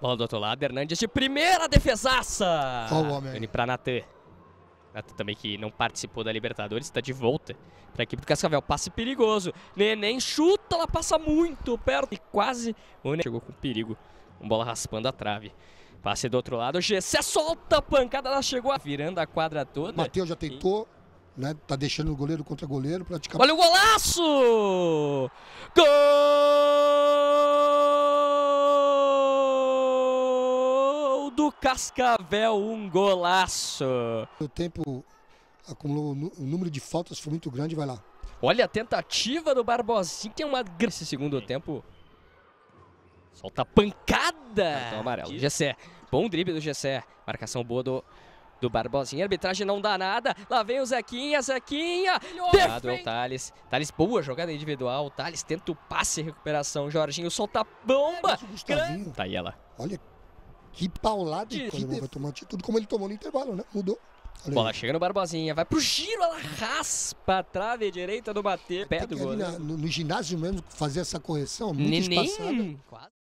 Bola do outro lado, Hernandes de primeira defesaça. Olha o homem. Indo pra Natan. Natan também que não participou da Libertadores, está de volta para a equipe do Cascavel. Passe perigoso. Neném chuta, ela passa muito perto e quase o Neném chegou com perigo. Uma bola raspando a trave. Passe do outro lado, Gessé solta a pancada, ela chegou virando a quadra toda. Matheus já tentou, e... né? Tá deixando o goleiro contra goleiro praticamente. Olha o golaço! Gol! do Cascavel, um golaço. O tempo acumulou, o número de faltas foi muito grande, vai lá. Olha a tentativa do Barbosinho, tem uma esse segundo tempo. Solta pancada. Então amarelo, Gessé. Bom drible do Gessé. Marcação boa do do Barbosinha. Arbitragem não dá nada. Lá vem o Zequinha, Zequinha. Dado é o Thales. Thales, boa jogada individual. Thales tenta o passe e recuperação. Jorginho solta a bomba. É, Tá aí ela. Olha que paulada de quando ele vai tomar atitude, como ele tomou no intervalo, né? Mudou. Bola chega no Barbosinha, vai pro giro, ela raspa a trave direita do bater, pé do gol. No, no, ginásio mesmo, fazer essa correção, muito espaçada. Quase.